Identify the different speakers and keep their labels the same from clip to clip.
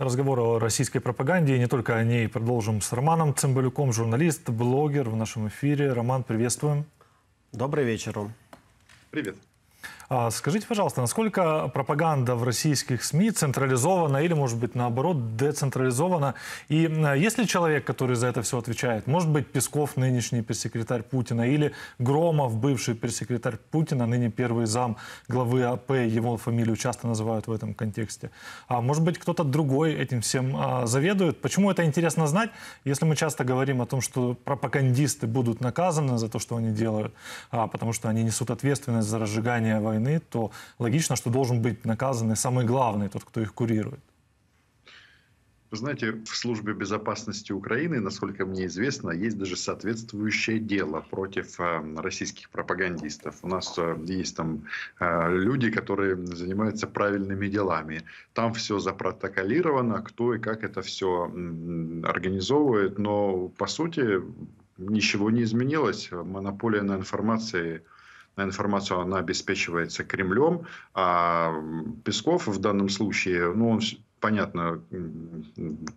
Speaker 1: Разговор о российской пропаганде, и не только о ней. Продолжим с Романом Цымбалюком, журналист, блогер в нашем эфире. Роман, приветствуем. Добрый вечер, Ром. Привет. А скажите, пожалуйста, насколько пропаганда в российских СМИ централизована или, может быть, наоборот, децентрализована? И а, есть ли человек, который за это все отвечает? Может быть, Песков, нынешний пресс-секретарь Путина, или Громов, бывший пресс-секретарь Путина, ныне первый зам главы АП, его фамилию часто называют в этом контексте. А может быть, кто-то другой этим всем а, заведует? Почему это интересно знать, если мы часто говорим о том, что пропагандисты будут наказаны за то, что они делают, потому что они несут ответственность за разжигание войны? войны, то логично, что должен быть наказан и самый главный, тот, кто их курирует.
Speaker 2: Вы знаете, в службе безопасности Украины, насколько мне известно, есть даже соответствующее дело против э, российских пропагандистов. У нас э, есть там э, люди, которые занимаются правильными делами. Там все запротоколировано, кто и как это все организовывает, но по сути ничего не изменилось. Монополия на информации на информацию, она обеспечивается Кремлем, а Песков в данном случае, ну, он понятно,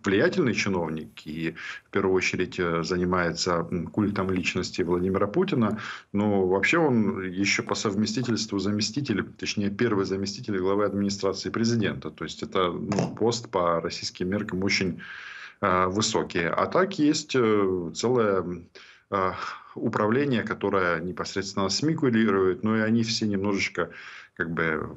Speaker 2: влиятельный чиновник и в первую очередь э, занимается культом личности Владимира Путина, но вообще он еще по совместительству заместитель, точнее первый заместитель главы администрации президента. То есть это ну, пост по российским меркам очень э, высокий. А так есть э, целая а, управление, которое непосредственно СМИ курирует, но и они все немножечко, как бы,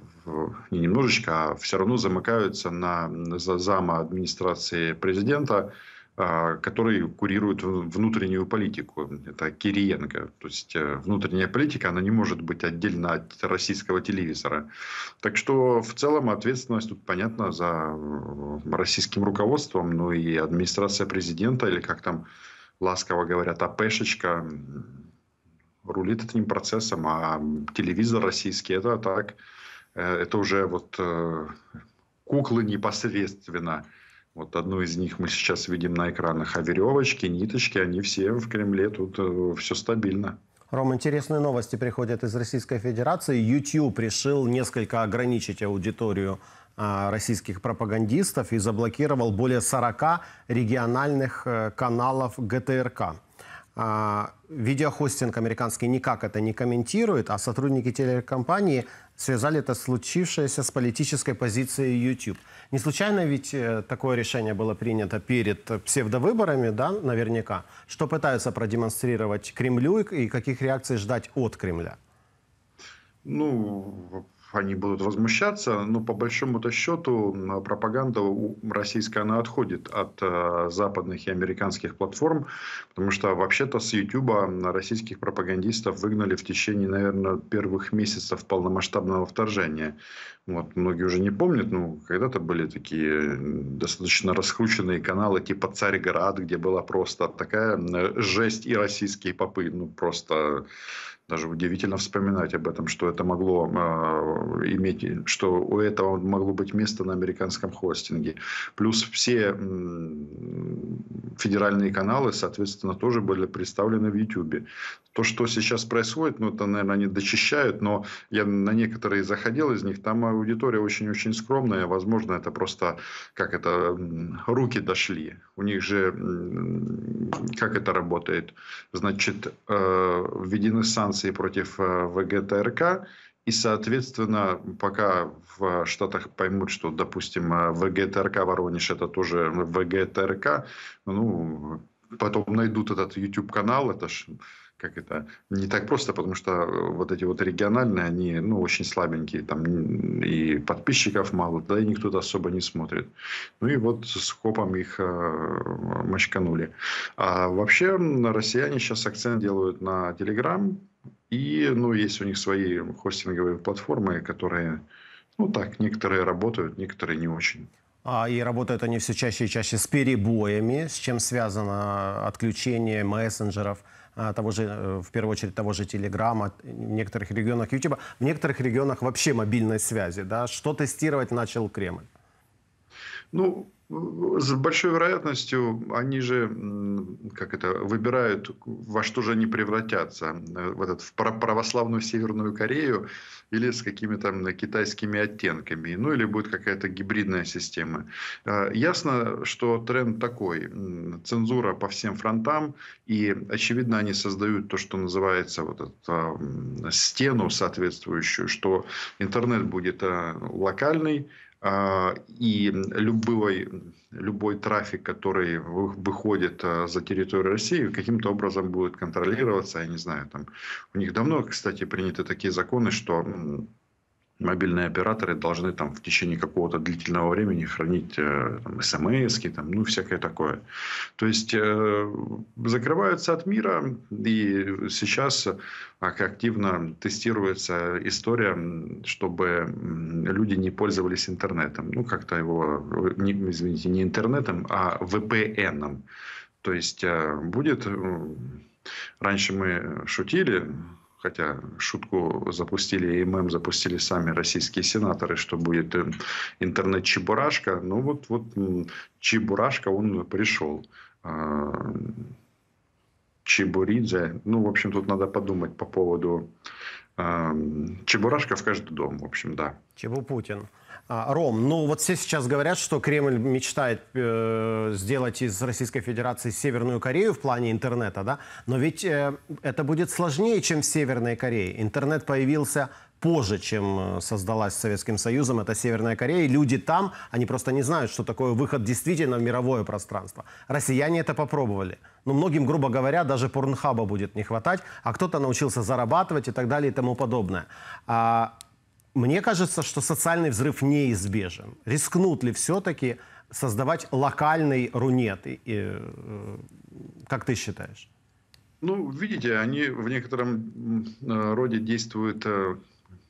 Speaker 2: не немножечко, а все равно замыкаются на зама администрации президента, а, который курирует внутреннюю политику. Это Кириенко. То есть э, внутренняя политика, она не может быть отдельно от российского телевизора. Так что в целом ответственность тут понятна за э, российским руководством, ну и администрация президента или как там ласково говорят, АПшечка рулит этим процессом, а телевизор российский это так, э, это уже вот э, куклы непосредственно. Вот одну из них мы сейчас видим на экранах. А веревочки, ниточки, они все в Кремле, тут э, все стабильно.
Speaker 3: Ром, интересные новости приходят из Российской Федерации. YouTube решил несколько ограничить аудиторию а, российских пропагандистов и заблокировал более 40 региональных э, каналов ГТРК. А, видеохостинг американский никак это не комментирует, а сотрудники телекомпании связали это случившееся с политической позицией YouTube. Не случайно ведь э, такое решение было принято перед псевдовыборами, да, наверняка, что пытаются продемонстрировать Кремлю и каких реакций ждать от Кремля?
Speaker 2: Ну, они будут возмущаться, но по большому-то счету пропаганда российская, она отходит от э, западных и американских платформ, потому что вообще-то с YouTube российских пропагандистов выгнали в течение, наверное, первых месяцев полномасштабного вторжения. Вот, многие уже не помнят, но ну, когда-то были такие достаточно раскрученные каналы типа «Царьград», где была просто такая жесть и российские попы, ну, просто даже удивительно вспоминать об этом, что это могло э, иметь, что у этого могло быть место на американском хостинге. Плюс все э, федеральные каналы, соответственно, тоже были представлены в YouTube. То, что сейчас происходит, ну, это, наверное, они дочищают, но я на некоторые заходил из них, там аудитория очень-очень скромная, возможно, это просто, как это, руки дошли. У них же, как это работает? Значит, э, введены санкции санкции против э, ВГТРК. И, соответственно, пока в Штатах поймут, что, допустим, э, ВГТРК Воронеж это тоже ВГТРК, ну, потом найдут этот YouTube-канал, это ж как это, не так просто, потому что э, вот эти вот региональные, они, ну, очень слабенькие, там и подписчиков мало, да, и никто особо не смотрит. Ну, и вот с хопом их э, мочканули. А вообще россияне сейчас акцент делают на Telegram, и, ну, есть у них свои хостинговые платформы, которые, ну, так, некоторые работают, некоторые не очень.
Speaker 3: А, и работают они все чаще и чаще с перебоями, с чем связано отключение мессенджеров, а, того же, э, в первую очередь, того же Телеграма, в некоторых регионах Ютуба, в некоторых регионах вообще мобильной связи, да? Что тестировать начал Кремль?
Speaker 2: Ну, с большой вероятностью они же, как это, выбирают, во что же они превратятся. Э, в, этот, в православную Северную Корею или с какими-то китайскими оттенками. Ну или будет какая-то гибридная система. Э, ясно, что тренд такой. Цензура по всем фронтам. И, очевидно, они создают то, что называется вот эту а, стену соответствующую, что интернет будет э, локальный, а, и любой, любой трафик, который выходит а, за территорию России, каким-то образом будет контролироваться, я не знаю, там, у них давно, кстати, приняты такие законы, что мобильные операторы должны там в течение какого-то длительного времени хранить э, там, смс, там, ну, всякое такое. То есть, э, закрываются от мира, и сейчас активно тестируется история, чтобы люди не пользовались интернетом. Ну, как-то его, э, не, извините, не интернетом, а VPN. -ом. То есть, э, будет... Раньше мы шутили, хотя шутку запустили, ММ запустили сами российские сенаторы, что будет э, интернет-чебурашка. Ну вот, вот чебурашка, он пришел. А, Чебуридзе. Ну, в общем, тут надо подумать по поводу Чебурашка в каждый дом, в общем, да.
Speaker 3: Чебу Путин. А, Ром, ну вот все сейчас говорят, что Кремль мечтает э, сделать из Российской Федерации Северную Корею в плане интернета, да? Но ведь э, это будет сложнее, чем в Северной Корее. Интернет появился позже, чем э, создалась Советским Союзом, это Северная Корея. И люди там, они просто не знают, что такое выход действительно в мировое пространство. Россияне это попробовали. Но многим, грубо говоря, даже порнхаба будет не хватать, а кто-то научился зарабатывать и так далее и тому подобное. А мне кажется, что социальный взрыв неизбежен. Рискнут ли все-таки создавать локальный рунет? И, и, э, э, как ты считаешь?
Speaker 2: Ну, видите, они в некотором роде действуют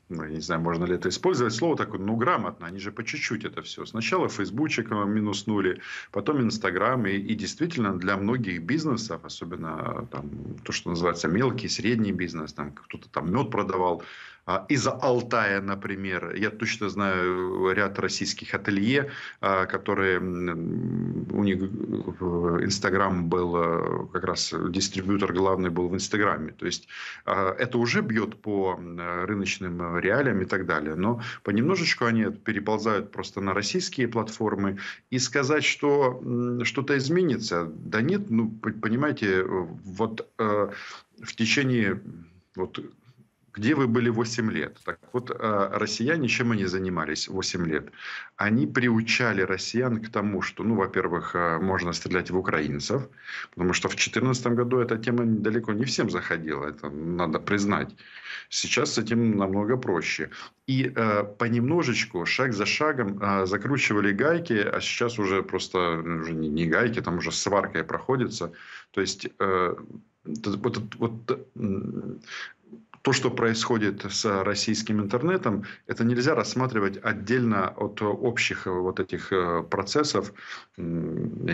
Speaker 2: ну, я не знаю, можно ли это использовать, слово такое, ну, грамотно, они же по чуть-чуть это все. Сначала фейсбучик э, минуснули, потом инстаграм, и, и действительно для многих бизнесов, особенно э, там, то, что называется мелкий, средний бизнес, там кто-то там мед продавал, а из за Алтая, например. Я точно знаю э, ряд российских ателье, а, которые у них Инстаграм был э, как раз дистрибьютор главный был в Инстаграме. То есть а, это уже бьет по рыночным реалиям и так далее. Но понемножечку они переползают просто на российские платформы. И сказать, что что-то изменится, да нет, ну понимаете, э, вот в течение вот где вы были 8 лет? Так вот, а, россияне чем они занимались 8 лет? Они приучали россиян к тому, что, ну, во-первых, а, можно стрелять в украинцев, потому что в 2014 году эта тема далеко не всем заходила, это надо признать. Сейчас с этим намного проще. И э, понемножечку, шаг за шагом э, закручивали гайки, а сейчас уже просто ну, уже не, не гайки, там уже сваркой проходится. То есть э, вот, вот, вот то, что происходит с российским интернетом, это нельзя рассматривать отдельно от общих э, вот этих э, процессов, я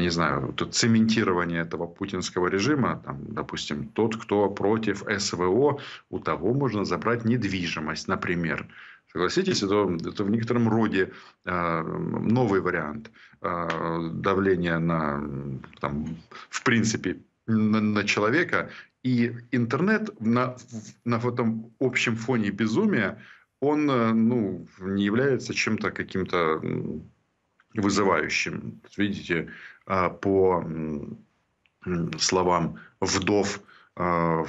Speaker 2: не знаю, цементирования этого путинского режима. Там, допустим, тот, кто против СВО, у того можно забрать недвижимость, например. Согласитесь, это, это в некотором роде э, новый вариант э, давления на, там, в принципе, на, на человека и интернет на, на этом общем фоне безумия, он э, ну, не является чем-то каким-то вызывающим. Видите, а, по словам вдов, а,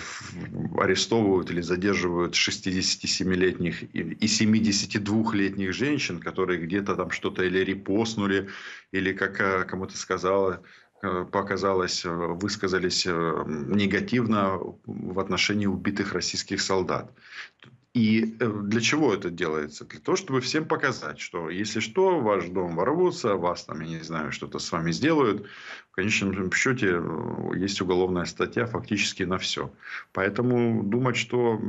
Speaker 2: арестовывают или задерживают 67-летних и 72-летних женщин, которые где-то там что-то или репостнули, или, как э, кому-то сказала Э, показалось, э, высказались э, негативно в отношении убитых российских солдат. И э, для чего это делается? Для того, чтобы всем показать, что если что, в ваш дом ворвутся, вас там, я не знаю, что-то с вами сделают. В конечном счете э, есть уголовная статья фактически на все. Поэтому думать, что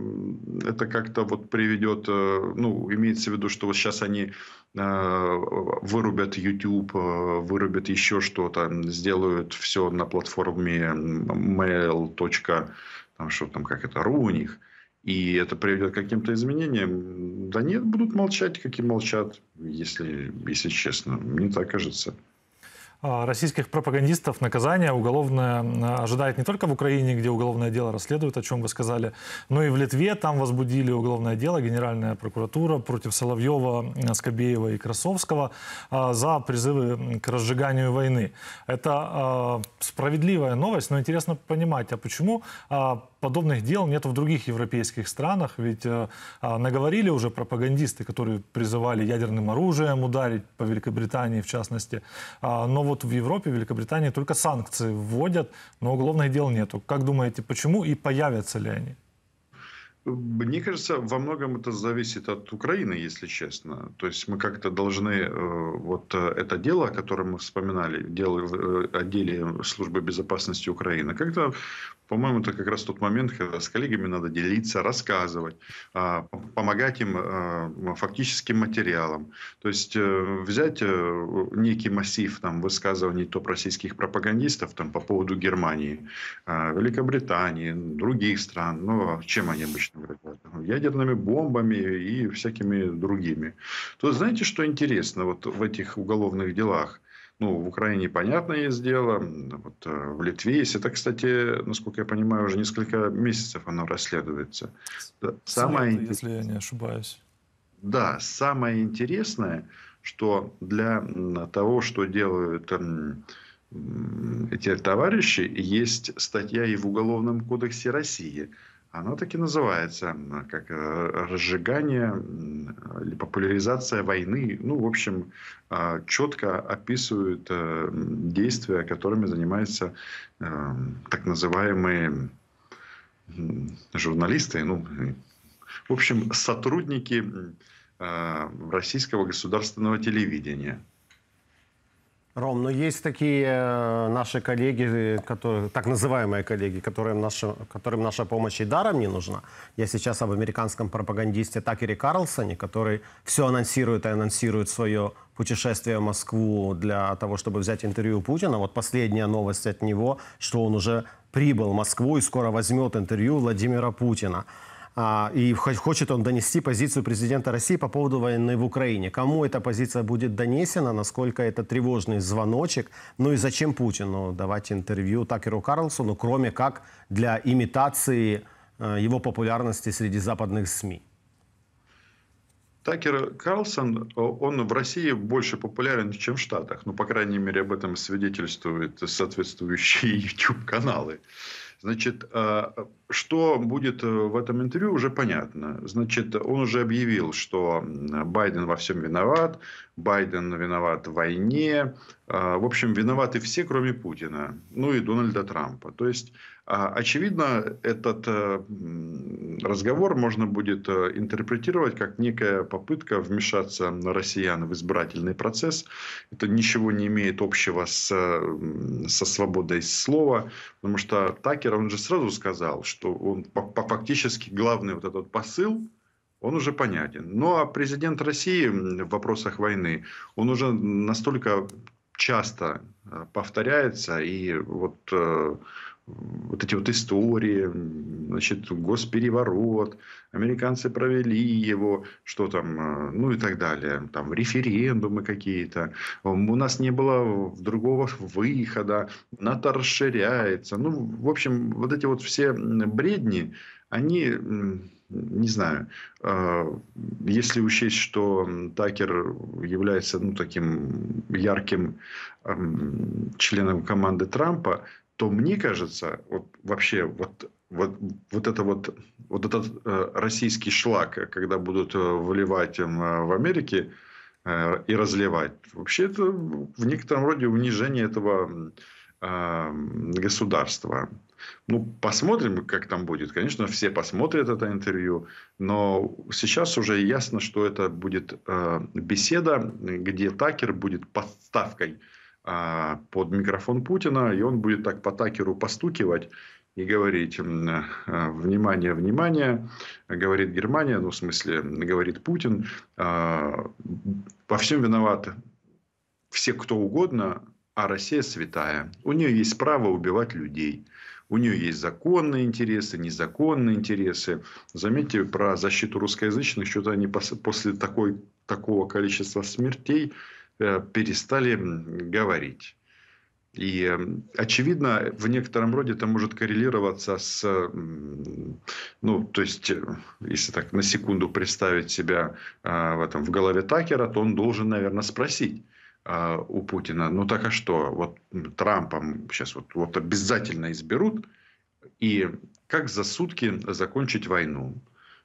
Speaker 2: это как-то вот приведет, э, ну, имеется в виду, что вот сейчас они вырубят YouTube, вырубят еще что-то, сделают все на платформе mail. Там, что там, как это, ру у них – и это приведет к каким-то изменениям, да нет, будут молчать, как и молчат, если, если честно. Мне так кажется
Speaker 1: а российских пропагандистов наказание уголовное а, ожидает не только в Украине, где уголовное дело расследует, о чем вы сказали, но и в Литве. Там возбудили уголовное дело Генеральная прокуратура против Соловьева, а, Скобеева и Красовского за призывы к разжиганию войны. Это справедливая новость, но интересно понимать, а почему подобных дел нет в других европейских странах, ведь э, а, наговорили уже пропагандисты, которые призывали ядерным оружием ударить по Великобритании в частности, э, но вот в Европе, в Великобритании только санкции вводят, но уголовных дел нету. Как думаете, почему и появятся ли они?
Speaker 2: Мне кажется, во многом это зависит от Украины, если честно. То есть мы как-то должны э, вот э, это дело, о котором мы вспоминали, дело э, о деле службы безопасности Украины, как-то, по-моему, это как раз тот момент, когда с коллегами надо делиться, рассказывать, а, помогать им фактическим материалом. То есть взять некий массив там, высказываний топ российских пропагандистов там, по поводу Германии, Великобритании, других стран, ну, а чем они обычно ядерными бомбами и всякими другими. То знаете, что интересно вот в этих уголовных делах? Ну, в Украине, понятно, есть дело. Вот, э, в Литве есть. Это, кстати, насколько я понимаю, уже несколько месяцев оно расследуется. Самое Самое,
Speaker 1: если я не ошибаюсь.
Speaker 2: Да, самое интересное, что для того, что делают эти товарищи, есть статья и в Уголовном кодексе России – оно таки называется, как э, разжигание или популяризация войны. Ну, в общем, а, четко описывают э, действия, которыми занимаются э, так называемые журналисты, ну, в общем, сотрудники российского государственного телевидения.
Speaker 3: Ром, но есть такие э, наши коллеги, которые, так называемые коллеги, которым наша, которым наша помощь и даром не нужна. Я сейчас об американском пропагандисте Такере Карлсоне, который все анонсирует и анонсирует свое путешествие в Москву для того, чтобы взять интервью Путина. Вот последняя новость от него, что он уже прибыл в Москву и скоро возьмет интервью Владимира Путина. А, и хочет он донести позицию президента России по поводу войны в Украине. Кому эта позиция будет донесена, насколько это тревожный звоночек, ну и зачем Путину давать интервью Такеру Карлсону, кроме как для имитации э, его популярности среди западных СМИ?
Speaker 2: Такер Карлсон, э, он в России больше популярен, чем в Штатах. Ну, по крайней мере, об этом свидетельствуют соответствующие YouTube-каналы. Uh, Значит, а, что будет э, в этом интервью, уже понятно. Значит, он уже объявил, что Байден во всем виноват, Байден виноват в войне, а, в общем, виноваты все, кроме Путина, ну и Дональда Трампа. То есть, а, очевидно, этот э, разговор можно будет э, интерпретировать как некая попытка вмешаться на россиян в избирательный процесс. Это ничего не имеет общего с, э, со свободой слова, потому что Такер, он же сразу сказал, что он фактически главный вот этот посыл, он уже понятен. Ну а президент России в вопросах войны, он уже настолько часто э, повторяется, и вот, э, вот эти вот истории, значит, госпереворот, американцы провели его, что там, э, ну и так далее, там референдумы какие-то, у нас не было другого выхода, НАТО расширяется, ну, в общем, вот эти вот все бредни, они не знаю, э, если учесть, что Такер является ну, таким ярким эм, членом команды Трампа, то мне кажется, вот вообще вот вот, вот это вот, вот этот э, российский шлак, когда будут э, выливать им эм, в Америке и разливать, вообще это в некотором роде унижение этого государства. Ну, посмотрим, как там будет. Конечно, все посмотрят это интервью, но сейчас уже ясно, что это будет э, беседа, где Такер будет подставкой э, под микрофон Путина, и он будет так по Такеру постукивать и говорить, э, внимание, внимание, говорит Германия, ну, в смысле, говорит Путин, а, во всем виноват все кто угодно, а Россия святая. У нее есть право убивать людей. У нее есть законные интересы, незаконные интересы. Заметьте, про защиту русскоязычных, что-то они после такой, такого количества смертей э, перестали говорить. И, эм, очевидно, в некотором роде это может коррелироваться с, ну, то есть, э, если так на секунду представить себя э, в, этом, в голове Такера, то он должен, наверное, спросить, а, у Путина, ну так а что, вот Трампом сейчас вот, вот обязательно изберут, и как за сутки закончить войну.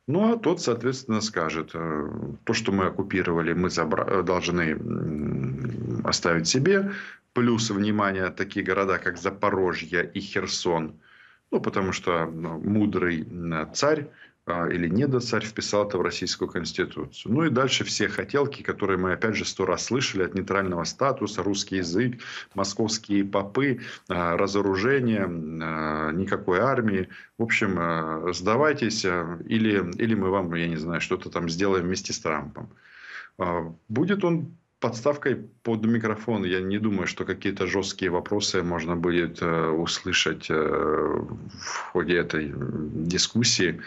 Speaker 2: Ну, а тот, соответственно, скажет, э, то, что мы оккупировали, мы забра... должны оставить себе. Плюс, внимание, такие города, как Запорожье и Херсон. Ну, потому что ну, мудрый царь а, или не до царь вписал это в Российскую Конституцию. Ну и дальше все хотелки, которые мы опять же сто раз слышали от нейтрального статуса, русский язык, московские попы, а, разоружение, а, никакой армии. В общем, сдавайтесь или, или мы вам, я не знаю, что-то там сделаем вместе с Трампом. Будет он подставкой под микрофон. Я не думаю, что какие-то жесткие вопросы можно будет э, услышать э, в ходе этой дискуссии.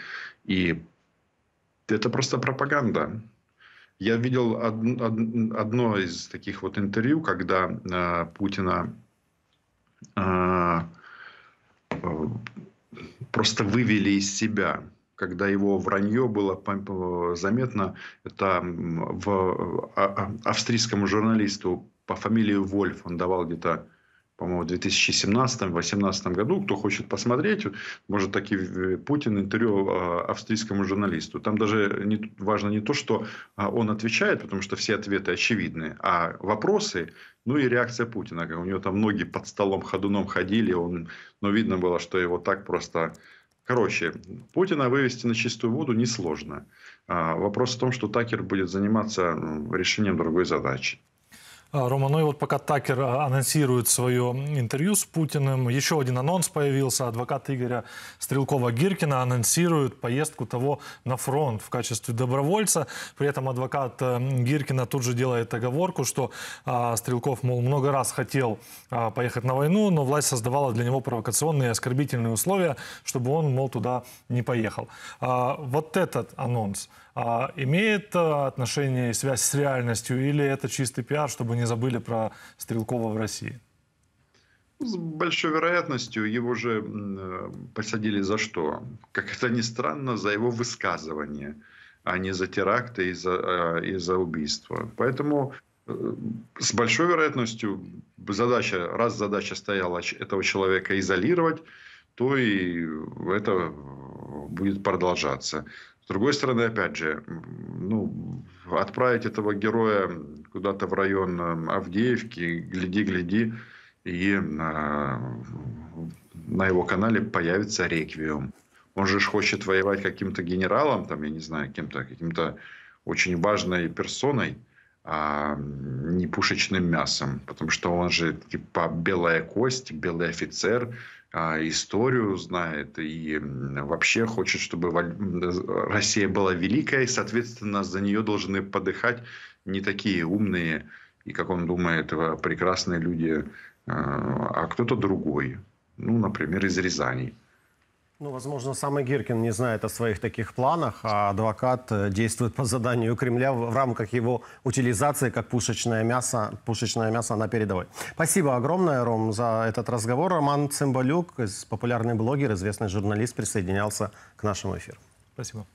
Speaker 2: И это просто пропаганда. Я видел одно из таких вот интервью, когда э, Путина просто вывели из себя когда его вранье было э, заметно, это в э, а, а, австрийскому журналисту по фамилии Вольф, он давал где-то по-моему, в 2017-2018 году. Кто хочет посмотреть, может таки э, Путин интервью австрийскому журналисту. Там даже не, важно не то, что а, он отвечает, потому что все ответы очевидны, а вопросы, ну и реакция Путина. У него там ноги под столом ходуном ходили, он, ну, видно было, что его так просто Короче, Путина вывести на чистую воду несложно. А, вопрос в том, что Такер будет заниматься решением другой задачи.
Speaker 1: А, Роман, ну вот пока Такер а, анонсирует свое интервью с Путиным, еще один анонс появился. Адвокат Игоря Стрелкова-Гиркина анонсирует поездку того на фронт в качестве добровольца. При этом адвокат э, Гиркина тут же делает оговорку, что а, Стрелков, мол, много раз хотел поехать на войну, но власть создавала для него провокационные и оскорбительные условия, чтобы он, мол, туда не поехал. Вот этот анонс – а, имеет а, отношение и связь с реальностью, или это чистый пиар, чтобы не забыли про Стрелкова в России?
Speaker 2: С большой вероятностью его же э, посадили за что? Как это ни странно, за его высказывание, а не за теракты и за, а, и за убийство. Поэтому э, с большой вероятностью задача, раз задача стояла этого человека изолировать, то и это будет продолжаться. С другой стороны, опять же, ну, отправить этого героя куда-то в район эм, Авдеевки, гляди-гляди, и на, на его канале появится реквиум. Он же хочет воевать каким-то генералом, там, я не знаю, кем-то, каким-то очень важной персоной, а не пушечным мясом. Потому что он же типа белая кость, белый офицер, а, историю знает и вообще хочет, чтобы Россия была великая, и, соответственно, за нее должны подыхать не такие умные и, как он думает, а, прекрасные люди, а, а кто-то другой. Ну, например, из Рязани.
Speaker 3: Ну, возможно, сам Гиркин не знает о своих таких планах, а адвокат э, действует по заданию Кремля в рамках его утилизации как пушечное мясо, пушечное мясо на передовой. Спасибо огромное, Ром, за этот разговор. Роман Цымбалюк, популярный блогер, известный журналист, присоединялся к нашему эфиру.
Speaker 1: Спасибо.